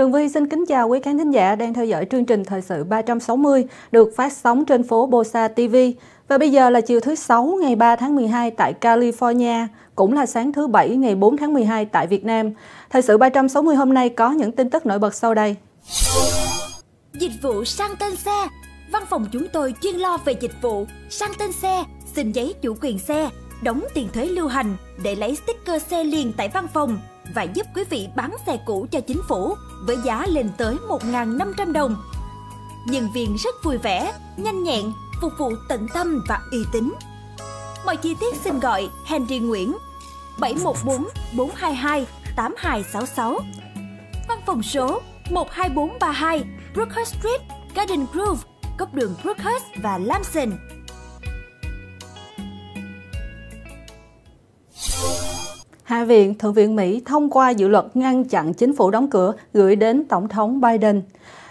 Tường Vi xin kính chào quý khán thính giả đang theo dõi chương trình Thời sự 360 được phát sóng trên phố Bosa TV. Và bây giờ là chiều thứ 6 ngày 3 tháng 12 tại California, cũng là sáng thứ 7 ngày 4 tháng 12 tại Việt Nam. Thời sự 360 hôm nay có những tin tức nổi bật sau đây. Dịch vụ sang tên xe Văn phòng chúng tôi chuyên lo về dịch vụ sang tên xe, xin giấy chủ quyền xe, đóng tiền thuế lưu hành để lấy sticker xe liền tại văn phòng và giúp quý vị bán xe cũ cho chính phủ với giá lên tới 1.500 đồng. Nhân viên rất vui vẻ, nhanh nhẹn, phục vụ tận tâm và uy tín. Mọi chi tiết xin gọi Henry Nguyễn 714 422 8266 Văn phòng số 12432 Brookhurst Street, Garden Grove, góc đường Brookhurst và Lamson. Hạ viện Thượng viện Mỹ thông qua dự luật ngăn chặn chính phủ đóng cửa gửi đến Tổng thống Biden.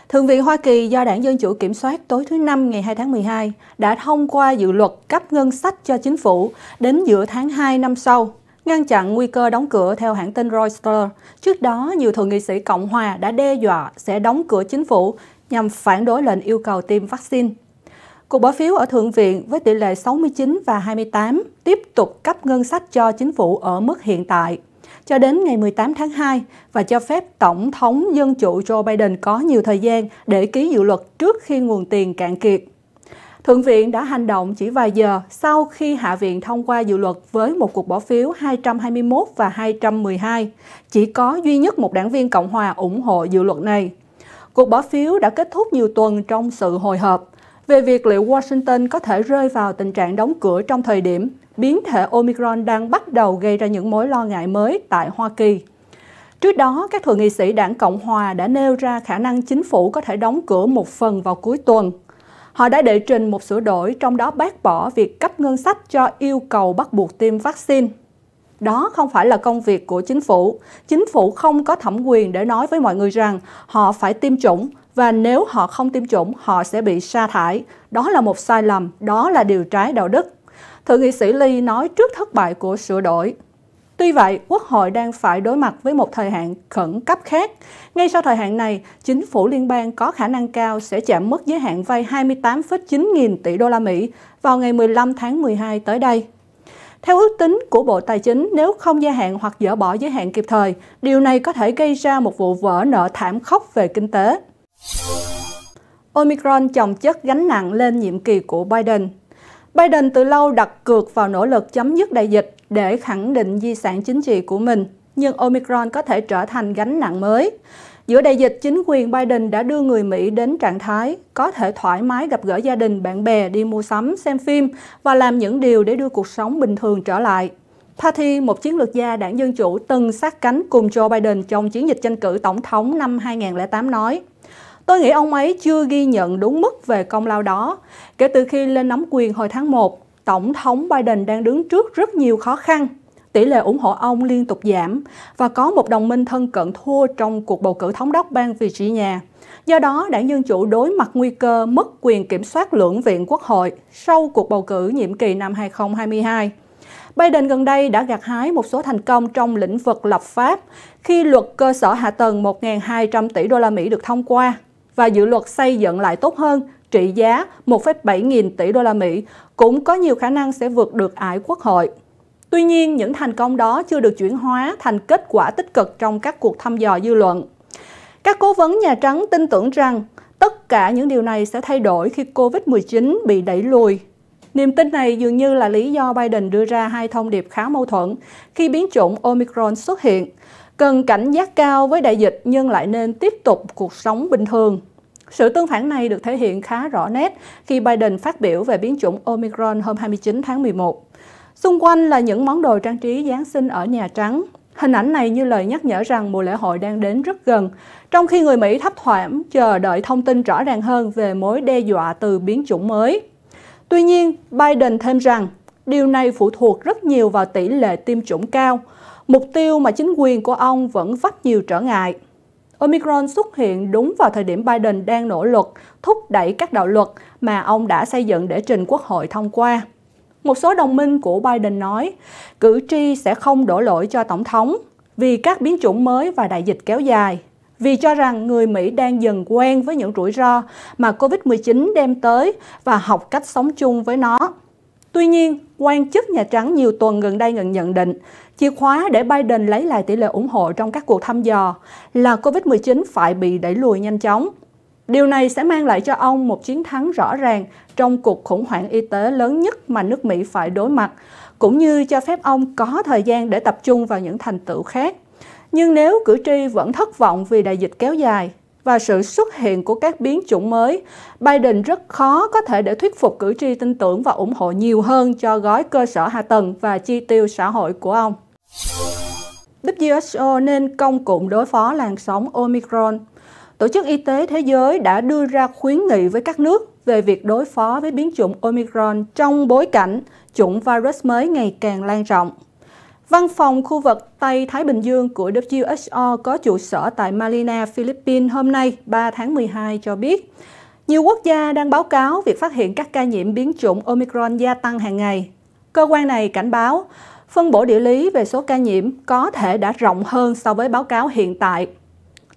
Thượng viện Hoa Kỳ do Đảng Dân Chủ kiểm soát tối thứ Năm ngày 2 tháng 12 đã thông qua dự luật cấp ngân sách cho chính phủ đến giữa tháng 2 năm sau, ngăn chặn nguy cơ đóng cửa theo hãng tin Reuters. Trước đó, nhiều thượng nghị sĩ Cộng hòa đã đe dọa sẽ đóng cửa chính phủ nhằm phản đối lệnh yêu cầu tiêm vaccine Cuộc bỏ phiếu ở Thượng viện với tỷ lệ 69 và 28 tiếp tục cấp ngân sách cho chính phủ ở mức hiện tại cho đến ngày 18 tháng 2 và cho phép Tổng thống Dân chủ Joe Biden có nhiều thời gian để ký dự luật trước khi nguồn tiền cạn kiệt. Thượng viện đã hành động chỉ vài giờ sau khi Hạ viện thông qua dự luật với một cuộc bỏ phiếu 221 và 212. Chỉ có duy nhất một đảng viên Cộng hòa ủng hộ dự luật này. Cuộc bỏ phiếu đã kết thúc nhiều tuần trong sự hồi hộp về việc liệu Washington có thể rơi vào tình trạng đóng cửa trong thời điểm biến thể Omicron đang bắt đầu gây ra những mối lo ngại mới tại Hoa Kỳ. Trước đó, các thượng nghị sĩ đảng Cộng Hòa đã nêu ra khả năng chính phủ có thể đóng cửa một phần vào cuối tuần. Họ đã đệ trình một sửa đổi trong đó bác bỏ việc cấp ngân sách cho yêu cầu bắt buộc tiêm vaccine. Đó không phải là công việc của chính phủ. Chính phủ không có thẩm quyền để nói với mọi người rằng họ phải tiêm chủng và nếu họ không tiêm chủng họ sẽ bị sa thải. Đó là một sai lầm, đó là điều trái đạo đức. Thượng nghị sĩ Lee nói trước thất bại của sửa đổi. Tuy vậy, Quốc hội đang phải đối mặt với một thời hạn khẩn cấp khác. Ngay sau thời hạn này, chính phủ liên bang có khả năng cao sẽ chạm mức giới hạn vay 28,9 nghìn tỷ đô la Mỹ vào ngày 15 tháng 12 tới đây. Theo ước tính của Bộ Tài chính, nếu không gia hạn hoặc dỡ bỏ giới hạn kịp thời, điều này có thể gây ra một vụ vỡ nợ thảm khốc về kinh tế. Omicron chồng chất gánh nặng lên nhiệm kỳ của Biden. Biden từ lâu đặt cược vào nỗ lực chấm dứt đại dịch để khẳng định di sản chính trị của mình, nhưng Omicron có thể trở thành gánh nặng mới. Giữa đại dịch, chính quyền Biden đã đưa người Mỹ đến trạng thái có thể thoải mái gặp gỡ gia đình, bạn bè, đi mua sắm, xem phim và làm những điều để đưa cuộc sống bình thường trở lại. Patty, một chiến lược gia đảng Dân Chủ từng sát cánh cùng Joe Biden trong chiến dịch tranh cử tổng thống năm 2008 nói, Tôi nghĩ ông ấy chưa ghi nhận đúng mức về công lao đó. Kể từ khi lên nắm quyền hồi tháng 1, Tổng thống Biden đang đứng trước rất nhiều khó khăn. Tỷ lệ ủng hộ ông liên tục giảm và có một đồng minh thân cận thua trong cuộc bầu cử thống đốc bang Virginia. Do đó, đảng Dân Chủ đối mặt nguy cơ mất quyền kiểm soát lưỡng viện quốc hội sau cuộc bầu cử nhiệm kỳ năm 2022. Biden gần đây đã gặt hái một số thành công trong lĩnh vực lập pháp khi luật cơ sở hạ tầng 1.200 tỷ đô la Mỹ được thông qua và dự luật xây dựng lại tốt hơn trị giá 1,7 nghìn tỷ đô la Mỹ cũng có nhiều khả năng sẽ vượt được ải quốc hội. Tuy nhiên, những thành công đó chưa được chuyển hóa thành kết quả tích cực trong các cuộc thăm dò dư luận. Các cố vấn Nhà Trắng tin tưởng rằng tất cả những điều này sẽ thay đổi khi COVID-19 bị đẩy lùi. Niềm tin này dường như là lý do Biden đưa ra hai thông điệp khá mâu thuẫn khi biến chủng Omicron xuất hiện, cần cảnh giác cao với đại dịch nhưng lại nên tiếp tục cuộc sống bình thường. Sự tương phản này được thể hiện khá rõ nét khi Biden phát biểu về biến chủng Omicron hôm 29 tháng 11. Xung quanh là những món đồ trang trí Giáng sinh ở Nhà Trắng. Hình ảnh này như lời nhắc nhở rằng mùa lễ hội đang đến rất gần, trong khi người Mỹ thấp thoảng chờ đợi thông tin rõ ràng hơn về mối đe dọa từ biến chủng mới. Tuy nhiên, Biden thêm rằng điều này phụ thuộc rất nhiều vào tỷ lệ tiêm chủng cao – mục tiêu mà chính quyền của ông vẫn vấp nhiều trở ngại. Omicron xuất hiện đúng vào thời điểm Biden đang nỗ lực thúc đẩy các đạo luật mà ông đã xây dựng để trình Quốc hội thông qua. Một số đồng minh của Biden nói, cử tri sẽ không đổ lỗi cho Tổng thống vì các biến chủng mới và đại dịch kéo dài, vì cho rằng người Mỹ đang dần quen với những rủi ro mà COVID-19 đem tới và học cách sống chung với nó. Tuy nhiên, quan chức Nhà Trắng nhiều tuần gần đây nhận định, chìa khóa để Biden lấy lại tỷ lệ ủng hộ trong các cuộc thăm dò là COVID-19 phải bị đẩy lùi nhanh chóng. Điều này sẽ mang lại cho ông một chiến thắng rõ ràng trong cuộc khủng hoảng y tế lớn nhất mà nước Mỹ phải đối mặt, cũng như cho phép ông có thời gian để tập trung vào những thành tựu khác. Nhưng nếu cử tri vẫn thất vọng vì đại dịch kéo dài, và sự xuất hiện của các biến chủng mới, Biden rất khó có thể để thuyết phục cử tri tin tưởng và ủng hộ nhiều hơn cho gói cơ sở hạ tầng và chi tiêu xã hội của ông. WHO nên công cụm đối phó làn sóng Omicron. Tổ chức Y tế Thế giới đã đưa ra khuyến nghị với các nước về việc đối phó với biến chủng Omicron trong bối cảnh chủng virus mới ngày càng lan rộng. Văn phòng khu vực Tây Thái Bình Dương của WHO có trụ sở tại Manila, Philippines hôm nay 3 tháng 12 cho biết, nhiều quốc gia đang báo cáo việc phát hiện các ca nhiễm biến chủng Omicron gia tăng hàng ngày. Cơ quan này cảnh báo, phân bổ địa lý về số ca nhiễm có thể đã rộng hơn so với báo cáo hiện tại.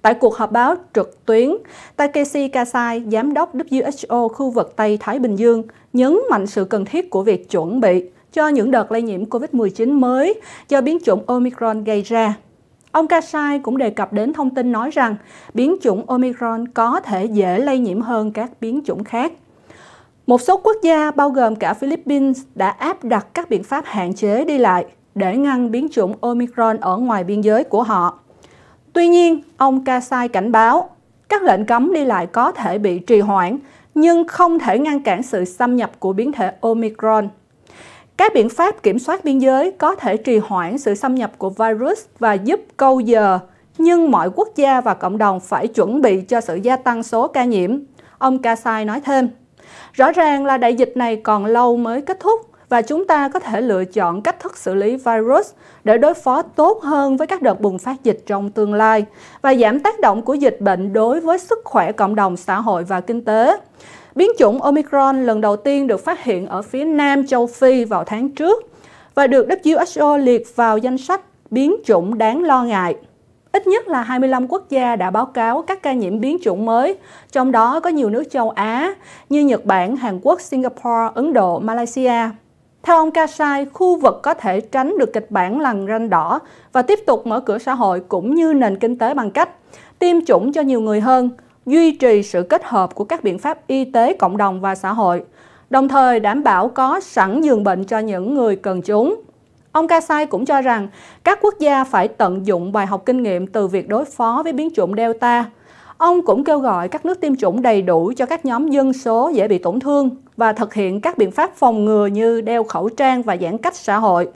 Tại cuộc họp báo trực tuyến, Takeshi Kasai, giám đốc WHO khu vực Tây Thái Bình Dương, nhấn mạnh sự cần thiết của việc chuẩn bị cho những đợt lây nhiễm COVID-19 mới do biến chủng Omicron gây ra. Ông Kasai cũng đề cập đến thông tin nói rằng biến chủng Omicron có thể dễ lây nhiễm hơn các biến chủng khác. Một số quốc gia bao gồm cả Philippines đã áp đặt các biện pháp hạn chế đi lại để ngăn biến chủng Omicron ở ngoài biên giới của họ. Tuy nhiên, ông Kasai cảnh báo các lệnh cấm đi lại có thể bị trì hoãn nhưng không thể ngăn cản sự xâm nhập của biến thể Omicron. Các biện pháp kiểm soát biên giới có thể trì hoãn sự xâm nhập của virus và giúp câu giờ, nhưng mọi quốc gia và cộng đồng phải chuẩn bị cho sự gia tăng số ca nhiễm. Ông Kasai nói thêm, rõ ràng là đại dịch này còn lâu mới kết thúc và chúng ta có thể lựa chọn cách thức xử lý virus để đối phó tốt hơn với các đợt bùng phát dịch trong tương lai và giảm tác động của dịch bệnh đối với sức khỏe cộng đồng xã hội và kinh tế. Biến chủng Omicron lần đầu tiên được phát hiện ở phía Nam châu Phi vào tháng trước và được WHO liệt vào danh sách biến chủng đáng lo ngại. Ít nhất là 25 quốc gia đã báo cáo các ca nhiễm biến chủng mới, trong đó có nhiều nước châu Á như Nhật Bản, Hàn Quốc, Singapore, Ấn Độ, Malaysia. Theo ông Kasai, khu vực có thể tránh được kịch bản lằn ranh đỏ và tiếp tục mở cửa xã hội cũng như nền kinh tế bằng cách tiêm chủng cho nhiều người hơn, duy trì sự kết hợp của các biện pháp y tế cộng đồng và xã hội, đồng thời đảm bảo có sẵn giường bệnh cho những người cần chúng. Ông Kasai cũng cho rằng các quốc gia phải tận dụng bài học kinh nghiệm từ việc đối phó với biến chủng Delta. Ông cũng kêu gọi các nước tiêm chủng đầy đủ cho các nhóm dân số dễ bị tổn thương và thực hiện các biện pháp phòng ngừa như đeo khẩu trang và giãn cách xã hội.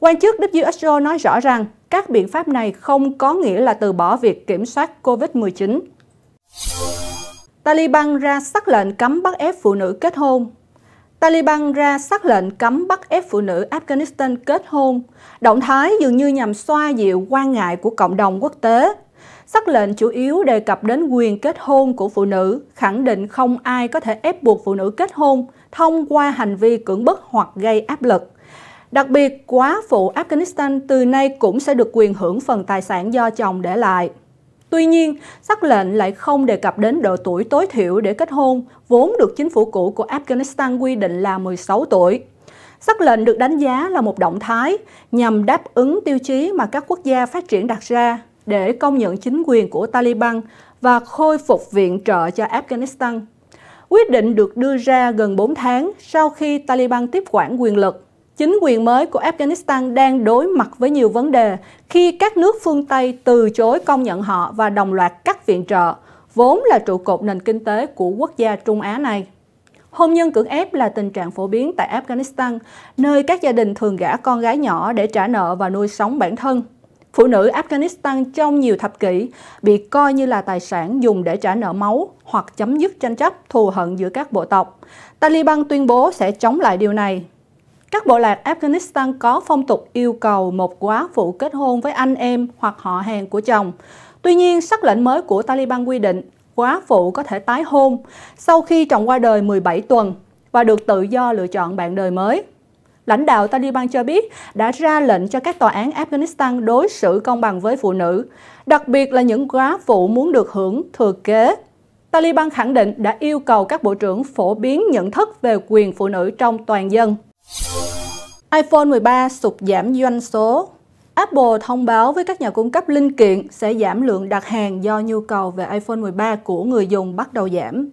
Quan chức WHO nói rõ rằng các biện pháp này không có nghĩa là từ bỏ việc kiểm soát COVID-19. Taliban ra sắc lệnh cấm bắt ép phụ nữ kết hôn Taliban ra sắc lệnh cấm bắt ép phụ nữ Afghanistan kết hôn. Động thái dường như nhằm xoa dịu quan ngại của cộng đồng quốc tế. Sắc lệnh chủ yếu đề cập đến quyền kết hôn của phụ nữ, khẳng định không ai có thể ép buộc phụ nữ kết hôn thông qua hành vi cưỡng bức hoặc gây áp lực. Đặc biệt, quá phụ Afghanistan từ nay cũng sẽ được quyền hưởng phần tài sản do chồng để lại. Tuy nhiên, sắc lệnh lại không đề cập đến độ tuổi tối thiểu để kết hôn, vốn được chính phủ cũ của Afghanistan quy định là 16 tuổi. Sắc lệnh được đánh giá là một động thái nhằm đáp ứng tiêu chí mà các quốc gia phát triển đặt ra để công nhận chính quyền của Taliban và khôi phục viện trợ cho Afghanistan. Quyết định được đưa ra gần 4 tháng sau khi Taliban tiếp quản quyền lực chính quyền mới của Afghanistan đang đối mặt với nhiều vấn đề khi các nước phương Tây từ chối công nhận họ và đồng loạt cắt viện trợ, vốn là trụ cột nền kinh tế của quốc gia Trung Á này. Hôn nhân cưỡng ép là tình trạng phổ biến tại Afghanistan, nơi các gia đình thường gả con gái nhỏ để trả nợ và nuôi sống bản thân. Phụ nữ Afghanistan trong nhiều thập kỷ bị coi như là tài sản dùng để trả nợ máu hoặc chấm dứt tranh chấp thù hận giữa các bộ tộc. Taliban tuyên bố sẽ chống lại điều này các bộ lạc Afghanistan có phong tục yêu cầu một quá phụ kết hôn với anh em hoặc họ hàng của chồng. Tuy nhiên, sắc lệnh mới của Taliban quy định quá phụ có thể tái hôn sau khi chồng qua đời 17 tuần và được tự do lựa chọn bạn đời mới. Lãnh đạo Taliban cho biết đã ra lệnh cho các tòa án Afghanistan đối xử công bằng với phụ nữ, đặc biệt là những quá phụ muốn được hưởng thừa kế. Taliban khẳng định đã yêu cầu các bộ trưởng phổ biến nhận thức về quyền phụ nữ trong toàn dân iPhone 13 sụt giảm doanh số Apple thông báo với các nhà cung cấp linh kiện sẽ giảm lượng đặt hàng do nhu cầu về iPhone 13 của người dùng bắt đầu giảm.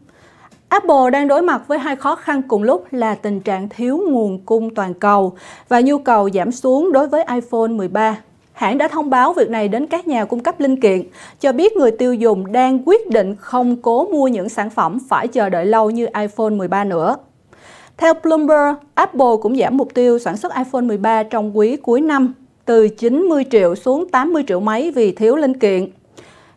Apple đang đối mặt với hai khó khăn cùng lúc là tình trạng thiếu nguồn cung toàn cầu và nhu cầu giảm xuống đối với iPhone 13. Hãng đã thông báo việc này đến các nhà cung cấp linh kiện, cho biết người tiêu dùng đang quyết định không cố mua những sản phẩm phải chờ đợi lâu như iPhone 13 nữa. Theo Bloomberg, Apple cũng giảm mục tiêu sản xuất iPhone 13 trong quý cuối năm từ 90 triệu xuống 80 triệu máy vì thiếu linh kiện.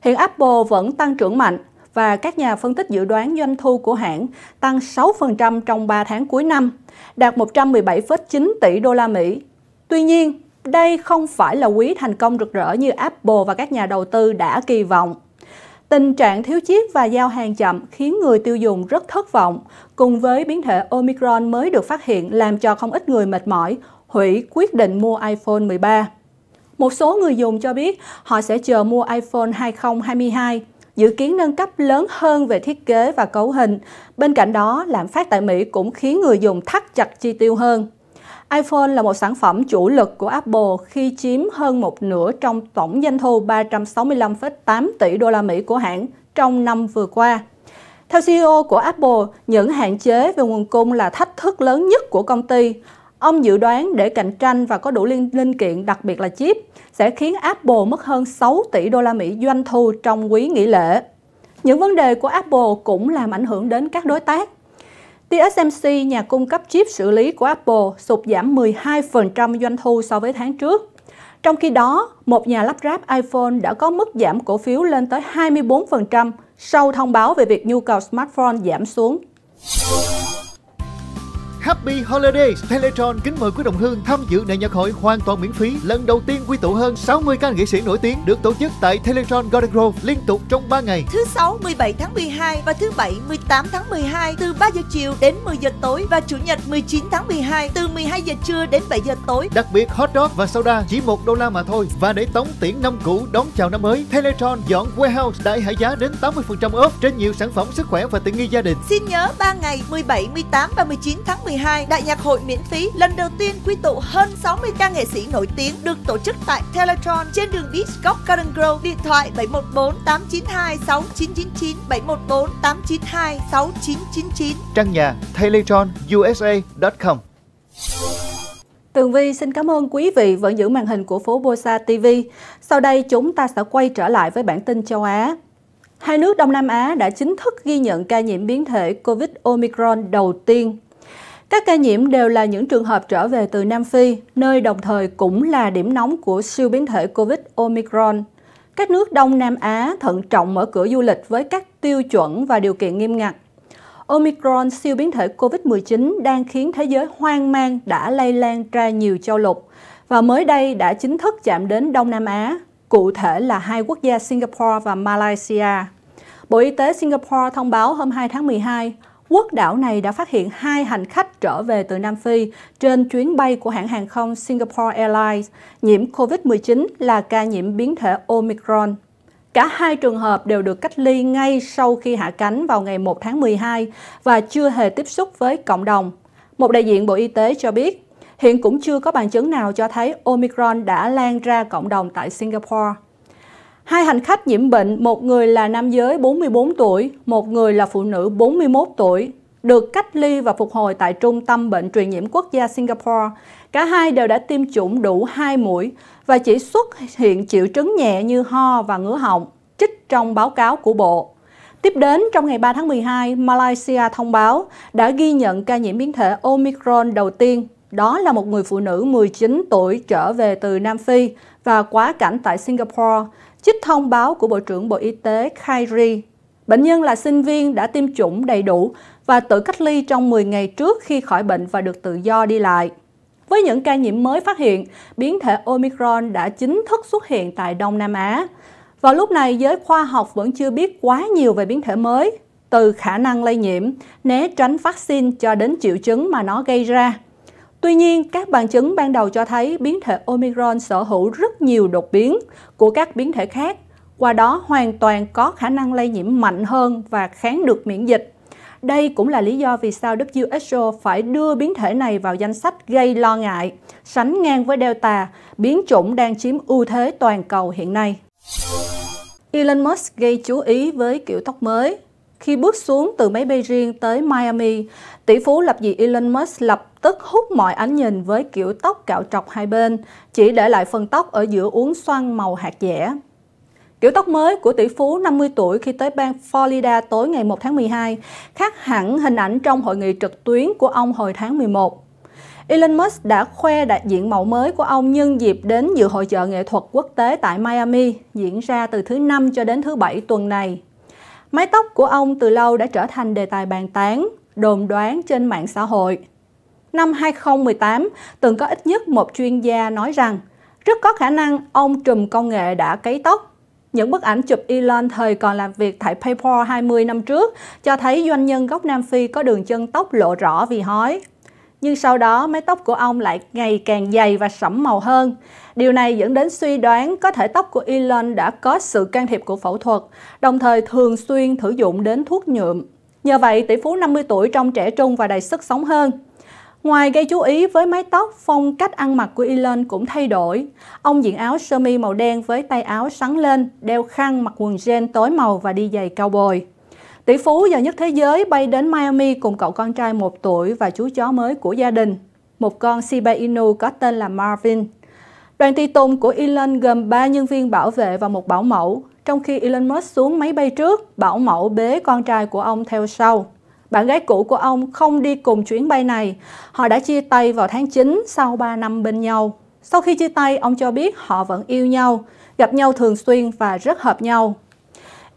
Hiện Apple vẫn tăng trưởng mạnh và các nhà phân tích dự đoán doanh thu của hãng tăng 6% trong 3 tháng cuối năm, đạt 117,9 tỷ đô la Mỹ. Tuy nhiên, đây không phải là quý thành công rực rỡ như Apple và các nhà đầu tư đã kỳ vọng. Tình trạng thiếu chip và giao hàng chậm khiến người tiêu dùng rất thất vọng. Cùng với biến thể Omicron mới được phát hiện làm cho không ít người mệt mỏi, hủy quyết định mua iPhone 13. Một số người dùng cho biết họ sẽ chờ mua iPhone 2022, dự kiến nâng cấp lớn hơn về thiết kế và cấu hình. Bên cạnh đó, lạm phát tại Mỹ cũng khiến người dùng thắt chặt chi tiêu hơn iPhone là một sản phẩm chủ lực của Apple khi chiếm hơn một nửa trong tổng doanh thu 365,8 tỷ đô la Mỹ của hãng trong năm vừa qua. Theo CEO của Apple, những hạn chế về nguồn cung là thách thức lớn nhất của công ty. Ông dự đoán để cạnh tranh và có đủ linh, linh kiện, đặc biệt là chip, sẽ khiến Apple mất hơn 6 tỷ đô la Mỹ doanh thu trong quý nghỉ lễ. Những vấn đề của Apple cũng làm ảnh hưởng đến các đối tác TSMC, nhà cung cấp chip xử lý của Apple, sụt giảm 12% doanh thu so với tháng trước. Trong khi đó, một nhà lắp ráp iPhone đã có mức giảm cổ phiếu lên tới 24% sau thông báo về việc nhu cầu smartphone giảm xuống. Happy Holidays. Teletron kính mời quý đồng hương tham dự đại nhạc hội hoàn toàn miễn phí lần đầu tiên quy tụ hơn 60 ca nghệ sĩ nổi tiếng được tổ chức tại Teletron Garden Grove liên tục trong 3 ngày. Thứ sáu 17 tháng 12 và thứ bảy 18 tháng 12 từ 3 giờ chiều đến 10 giờ tối và chủ nhật 19 tháng 12 từ 12 giờ trưa đến 7 giờ tối. Đặc biệt hot dog và soda chỉ 1 đô la mà thôi và để tống tiễn năm cũ đón chào năm mới, Teletron dọn warehouse đại hạ giá đến 80% off trên nhiều sản phẩm sức khỏe và tiện nghi gia đình. Xin nhớ 3 ngày 17, 18 và 19 tháng 12 2012, Đại nhạc hội miễn phí lần đầu tiên quy tụ hơn 60 ca nghệ sĩ nổi tiếng được tổ chức tại Teletron trên đường Beach Góc Garden Grove, điện thoại 714 892 6999 714 892 6999. Trang nhà teletron.usa.com Tường Vi xin cảm ơn quý vị vẫn giữ màn hình của phố Bosa TV. Sau đây chúng ta sẽ quay trở lại với bản tin châu Á. Hai nước Đông Nam Á đã chính thức ghi nhận ca nhiễm biến thể COVID Omicron đầu tiên các ca nhiễm đều là những trường hợp trở về từ Nam Phi, nơi đồng thời cũng là điểm nóng của siêu biến thể COVID Omicron. Các nước Đông Nam Á thận trọng mở cửa du lịch với các tiêu chuẩn và điều kiện nghiêm ngặt. Omicron siêu biến thể COVID-19 đang khiến thế giới hoang mang đã lây lan ra nhiều châu lục và mới đây đã chính thức chạm đến Đông Nam Á, cụ thể là hai quốc gia Singapore và Malaysia. Bộ Y tế Singapore thông báo hôm 2 tháng 12, quốc đảo này đã phát hiện hai hành khách trở về từ Nam Phi trên chuyến bay của hãng hàng không Singapore Airlines nhiễm COVID-19 là ca nhiễm biến thể Omicron. Cả hai trường hợp đều được cách ly ngay sau khi hạ cánh vào ngày 1 tháng 12 và chưa hề tiếp xúc với cộng đồng. Một đại diện Bộ Y tế cho biết, hiện cũng chưa có bằng chứng nào cho thấy Omicron đã lan ra cộng đồng tại Singapore. Hai hành khách nhiễm bệnh, một người là nam giới 44 tuổi, một người là phụ nữ 41 tuổi, được cách ly và phục hồi tại Trung tâm Bệnh truyền nhiễm quốc gia Singapore. Cả hai đều đã tiêm chủng đủ 2 mũi và chỉ xuất hiện triệu chứng nhẹ như ho và ngứa họng, trích trong báo cáo của Bộ. Tiếp đến, trong ngày 3 tháng 12, Malaysia thông báo đã ghi nhận ca nhiễm biến thể Omicron đầu tiên. Đó là một người phụ nữ 19 tuổi trở về từ Nam Phi và quá cảnh tại Singapore. Trích thông báo của Bộ trưởng Bộ Y tế Khairi, bệnh nhân là sinh viên đã tiêm chủng đầy đủ và tự cách ly trong 10 ngày trước khi khỏi bệnh và được tự do đi lại. Với những ca nhiễm mới phát hiện, biến thể Omicron đã chính thức xuất hiện tại Đông Nam Á. Vào lúc này, giới khoa học vẫn chưa biết quá nhiều về biến thể mới, từ khả năng lây nhiễm, né tránh vaccine cho đến triệu chứng mà nó gây ra. Tuy nhiên, các bằng chứng ban đầu cho thấy biến thể Omicron sở hữu rất nhiều đột biến của các biến thể khác, qua đó hoàn toàn có khả năng lây nhiễm mạnh hơn và kháng được miễn dịch. Đây cũng là lý do vì sao WHO phải đưa biến thể này vào danh sách gây lo ngại, sánh ngang với Delta, biến chủng đang chiếm ưu thế toàn cầu hiện nay. Elon Musk gây chú ý với kiểu tóc mới khi bước xuống từ máy bay riêng tới Miami, tỷ phú lập dị Elon Musk lập tức hút mọi ánh nhìn với kiểu tóc cạo trọc hai bên, chỉ để lại phần tóc ở giữa uống xoăn màu hạt dẻ. Kiểu tóc mới của tỷ phú 50 tuổi khi tới bang Florida tối ngày 1 tháng 12 khác hẳn hình ảnh trong hội nghị trực tuyến của ông hồi tháng 11. Elon Musk đã khoe đại diện mẫu mới của ông nhân dịp đến dự hội trợ nghệ thuật quốc tế tại Miami diễn ra từ thứ Năm cho đến thứ Bảy tuần này. Mái tóc của ông từ lâu đã trở thành đề tài bàn tán, đồn đoán trên mạng xã hội. Năm 2018, từng có ít nhất một chuyên gia nói rằng rất có khả năng ông trùm công nghệ đã cấy tóc. Những bức ảnh chụp Elon thời còn làm việc tại PayPal 20 năm trước cho thấy doanh nhân gốc Nam Phi có đường chân tóc lộ rõ vì hói nhưng sau đó mái tóc của ông lại ngày càng dày và sẫm màu hơn. Điều này dẫn đến suy đoán có thể tóc của Elon đã có sự can thiệp của phẫu thuật, đồng thời thường xuyên thử dụng đến thuốc nhuộm. Nhờ vậy, tỷ phú 50 tuổi trông trẻ trung và đầy sức sống hơn. Ngoài gây chú ý với mái tóc, phong cách ăn mặc của Elon cũng thay đổi. Ông diện áo sơ mi màu đen với tay áo sắn lên, đeo khăn, mặc quần jean tối màu và đi giày cao bồi. Tỷ phú giàu nhất thế giới bay đến Miami cùng cậu con trai 1 tuổi và chú chó mới của gia đình, một con Shiba Inu có tên là Marvin. Đoàn tùy tùng của Elon gồm 3 nhân viên bảo vệ và một bảo mẫu, trong khi Elon Musk xuống máy bay trước, bảo mẫu bế con trai của ông theo sau. Bạn gái cũ của ông không đi cùng chuyến bay này. Họ đã chia tay vào tháng 9 sau 3 năm bên nhau. Sau khi chia tay, ông cho biết họ vẫn yêu nhau, gặp nhau thường xuyên và rất hợp nhau.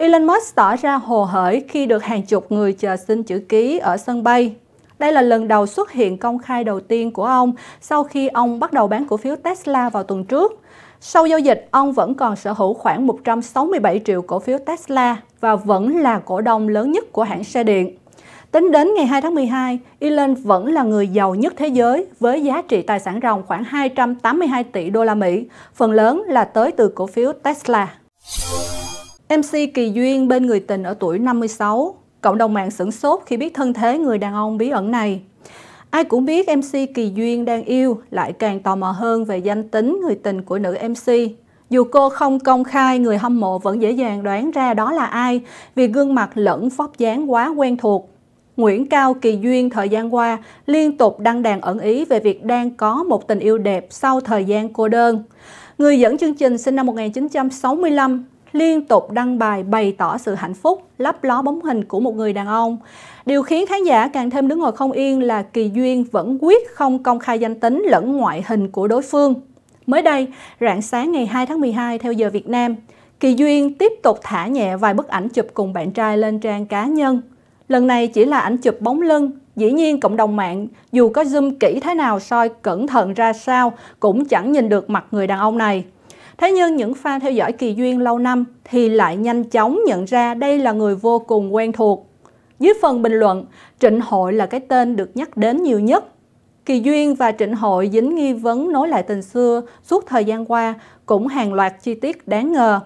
Elon Musk tỏ ra hồ hởi khi được hàng chục người chờ xin chữ ký ở sân bay. Đây là lần đầu xuất hiện công khai đầu tiên của ông sau khi ông bắt đầu bán cổ phiếu Tesla vào tuần trước. Sau giao dịch, ông vẫn còn sở hữu khoảng 167 triệu cổ phiếu Tesla và vẫn là cổ đông lớn nhất của hãng xe điện. Tính đến ngày 2 tháng 12, Elon vẫn là người giàu nhất thế giới với giá trị tài sản ròng khoảng 282 tỷ đô la Mỹ, phần lớn là tới từ cổ phiếu Tesla. MC Kỳ Duyên bên người tình ở tuổi 56, cộng đồng mạng sửng sốt khi biết thân thế người đàn ông bí ẩn này. Ai cũng biết MC Kỳ Duyên đang yêu, lại càng tò mò hơn về danh tính người tình của nữ MC. Dù cô không công khai, người hâm mộ vẫn dễ dàng đoán ra đó là ai vì gương mặt lẫn vóc dáng quá quen thuộc. Nguyễn Cao Kỳ Duyên thời gian qua liên tục đăng đàn ẩn ý về việc đang có một tình yêu đẹp sau thời gian cô đơn. Người dẫn chương trình sinh năm 1965, liên tục đăng bài bày tỏ sự hạnh phúc, lấp ló bóng hình của một người đàn ông. Điều khiến khán giả càng thêm đứng ngồi không yên là Kỳ Duyên vẫn quyết không công khai danh tính lẫn ngoại hình của đối phương. Mới đây, rạng sáng ngày 2 tháng 12 theo giờ Việt Nam, Kỳ Duyên tiếp tục thả nhẹ vài bức ảnh chụp cùng bạn trai lên trang cá nhân. Lần này chỉ là ảnh chụp bóng lưng, dĩ nhiên cộng đồng mạng dù có zoom kỹ thế nào soi cẩn thận ra sao cũng chẳng nhìn được mặt người đàn ông này. Thế nhưng những fan theo dõi Kỳ Duyên lâu năm thì lại nhanh chóng nhận ra đây là người vô cùng quen thuộc. Dưới phần bình luận, Trịnh Hội là cái tên được nhắc đến nhiều nhất. Kỳ Duyên và Trịnh Hội dính nghi vấn nối lại tình xưa suốt thời gian qua cũng hàng loạt chi tiết đáng ngờ.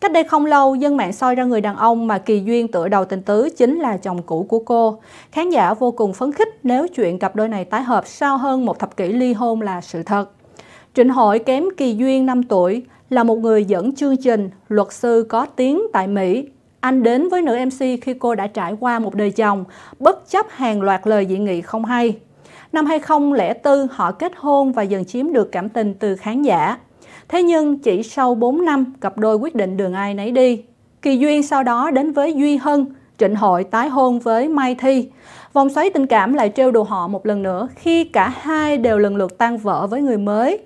Cách đây không lâu, dân mạng soi ra người đàn ông mà Kỳ Duyên tựa đầu tình tứ chính là chồng cũ của cô. Khán giả vô cùng phấn khích nếu chuyện cặp đôi này tái hợp sau hơn một thập kỷ ly hôn là sự thật. Trịnh Hội kém Kỳ Duyên 5 tuổi là một người dẫn chương trình luật sư có tiếng tại Mỹ. Anh đến với nữ MC khi cô đã trải qua một đời chồng, bất chấp hàng loạt lời dị nghị không hay. Năm 2004, họ kết hôn và dần chiếm được cảm tình từ khán giả. Thế nhưng chỉ sau 4 năm, cặp đôi quyết định đường ai nấy đi. Kỳ Duyên sau đó đến với Duy Hân, Trịnh Hội tái hôn với Mai Thi. Vòng xoáy tình cảm lại trêu đùa họ một lần nữa khi cả hai đều lần lượt tan vỡ với người mới.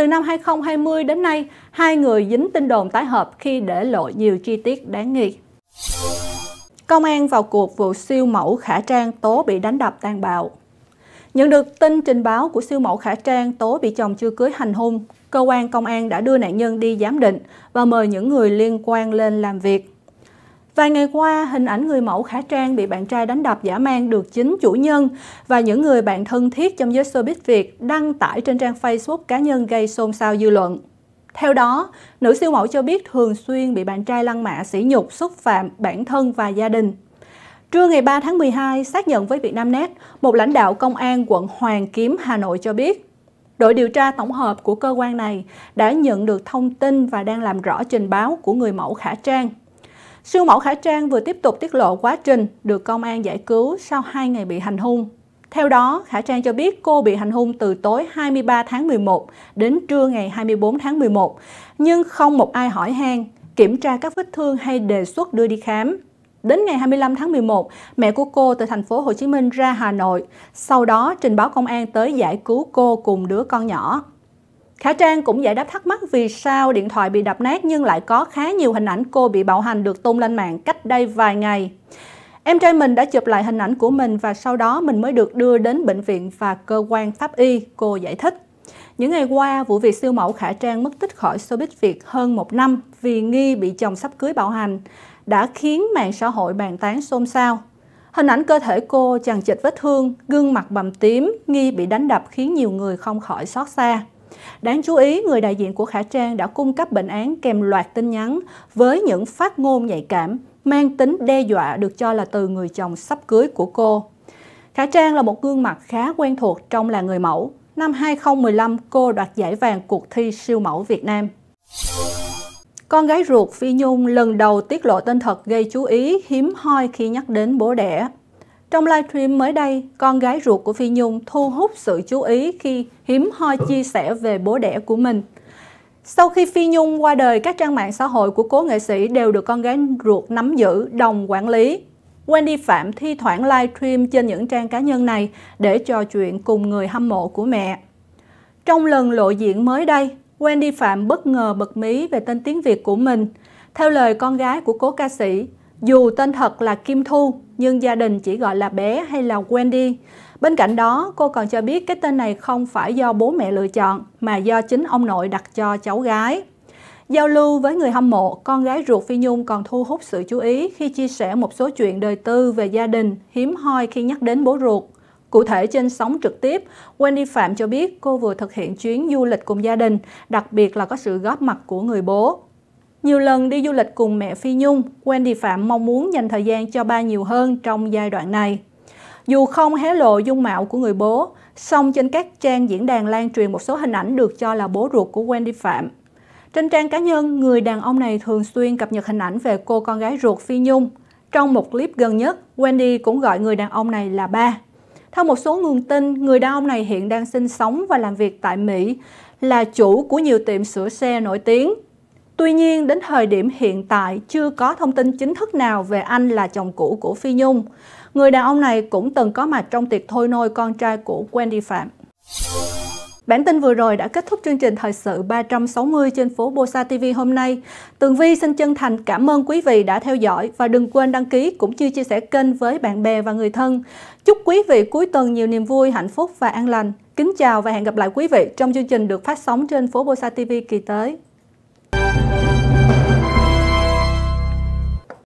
Từ năm 2020 đến nay, hai người dính tin đồn tái hợp khi để lộ nhiều chi tiết đáng nghi. Công an vào cuộc vụ siêu mẫu Khả Trang Tố bị đánh đập tàn bạo. Nhận được tin trình báo của siêu mẫu Khả Trang Tố bị chồng chưa cưới hành hung, cơ quan công an đã đưa nạn nhân đi giám định và mời những người liên quan lên làm việc. Vài ngày qua, hình ảnh người mẫu Khả Trang bị bạn trai đánh đập giả mang được chính chủ nhân và những người bạn thân thiết trong giới showbiz Việt đăng tải trên trang Facebook cá nhân gây xôn xao dư luận. Theo đó, nữ siêu mẫu cho biết thường xuyên bị bạn trai lăng mạ sỉ nhục, xúc phạm bản thân và gia đình. Trưa ngày 3 tháng 12, xác nhận với Vietnamnet, một lãnh đạo công an quận Hoàng Kiếm, Hà Nội cho biết, đội điều tra tổng hợp của cơ quan này đã nhận được thông tin và đang làm rõ trình báo của người mẫu Khả Trang. Siêu mẫu Khải Trang vừa tiếp tục tiết lộ quá trình được công an giải cứu sau 2 ngày bị hành hung. Theo đó, Khả Trang cho biết cô bị hành hung từ tối 23 tháng 11 đến trưa ngày 24 tháng 11, nhưng không một ai hỏi han, kiểm tra các vết thương hay đề xuất đưa đi khám. Đến ngày 25 tháng 11, mẹ của cô từ thành phố Hồ Chí Minh ra Hà Nội, sau đó trình báo công an tới giải cứu cô cùng đứa con nhỏ. Khả Trang cũng giải đáp thắc mắc vì sao điện thoại bị đập nát nhưng lại có khá nhiều hình ảnh cô bị bạo hành được tung lên mạng cách đây vài ngày. Em trai mình đã chụp lại hình ảnh của mình và sau đó mình mới được đưa đến bệnh viện và cơ quan pháp y, cô giải thích. Những ngày qua, vụ việc siêu mẫu Khả Trang mất tích khỏi showbiz Việt hơn một năm vì nghi bị chồng sắp cưới bạo hành đã khiến mạng xã hội bàn tán xôn xao. Hình ảnh cơ thể cô chằng chịt vết thương, gương mặt bầm tím, nghi bị đánh đập khiến nhiều người không khỏi xót xa. Đáng chú ý, người đại diện của Khả Trang đã cung cấp bệnh án kèm loạt tin nhắn với những phát ngôn nhạy cảm, mang tính đe dọa được cho là từ người chồng sắp cưới của cô. Khả Trang là một gương mặt khá quen thuộc trong làng người mẫu. Năm 2015, cô đoạt giải vàng cuộc thi siêu mẫu Việt Nam. Con gái ruột Phi Nhung lần đầu tiết lộ tên thật gây chú ý hiếm hoi khi nhắc đến bố đẻ. Trong livestream mới đây, con gái ruột của Phi Nhung thu hút sự chú ý khi hiếm hoi chia sẻ về bố đẻ của mình. Sau khi Phi Nhung qua đời, các trang mạng xã hội của cố nghệ sĩ đều được con gái ruột nắm giữ, đồng quản lý. Wendy Phạm thi thoảng livestream trên những trang cá nhân này để trò chuyện cùng người hâm mộ của mẹ. Trong lần lộ diện mới đây, Wendy Phạm bất ngờ bật mí về tên tiếng Việt của mình. Theo lời con gái của cố ca sĩ, dù tên thật là Kim Thu, nhưng gia đình chỉ gọi là bé hay là Wendy. Bên cạnh đó, cô còn cho biết cái tên này không phải do bố mẹ lựa chọn mà do chính ông nội đặt cho cháu gái. Giao lưu với người hâm mộ, con gái ruột Phi Nhung còn thu hút sự chú ý khi chia sẻ một số chuyện đời tư về gia đình, hiếm hoi khi nhắc đến bố ruột. Cụ thể trên sóng trực tiếp, Wendy Phạm cho biết cô vừa thực hiện chuyến du lịch cùng gia đình, đặc biệt là có sự góp mặt của người bố. Nhiều lần đi du lịch cùng mẹ Phi Nhung, Wendy Phạm mong muốn dành thời gian cho ba nhiều hơn trong giai đoạn này. Dù không hé lộ dung mạo của người bố, song trên các trang diễn đàn lan truyền một số hình ảnh được cho là bố ruột của Wendy Phạm. Trên trang cá nhân, người đàn ông này thường xuyên cập nhật hình ảnh về cô con gái ruột Phi Nhung. Trong một clip gần nhất, Wendy cũng gọi người đàn ông này là ba. Theo một số nguồn tin, người đàn ông này hiện đang sinh sống và làm việc tại Mỹ, là chủ của nhiều tiệm sửa xe nổi tiếng Tuy nhiên, đến thời điểm hiện tại chưa có thông tin chính thức nào về anh là chồng cũ của Phi Nhung. Người đàn ông này cũng từng có mặt trong tiệc thôi nôi con trai của Wendy Phạm. Bản tin vừa rồi đã kết thúc chương trình thời sự 360 trên phố Bosa TV hôm nay. Tường Vi xin chân thành cảm ơn quý vị đã theo dõi và đừng quên đăng ký cũng như chia sẻ kênh với bạn bè và người thân. Chúc quý vị cuối tuần nhiều niềm vui, hạnh phúc và an lành. Kính chào và hẹn gặp lại quý vị trong chương trình được phát sóng trên phố Bosa TV kỳ tới. thank you